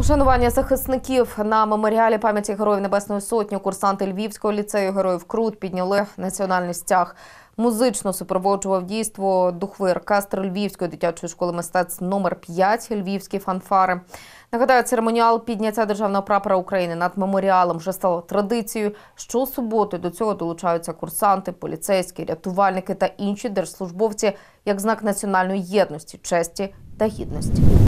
Ушанування захисників на меморіалі пам'яті героїв Небесної Сотні. Курсанти Львівського ліцею героїв Крут підняли національний стяг. Музично супроводжував дійство духовий оркестр Львівської дитячої школи мистецтв номер 5 Львівські фанфари. Нагадаю, церемоніал підняття державного прапора України над меморіалом вже стало традицією. Щосуботи до цього долучаються курсанти, поліцейські, рятувальники та інші держслужбовці як знак національної єдності, честі та гідності.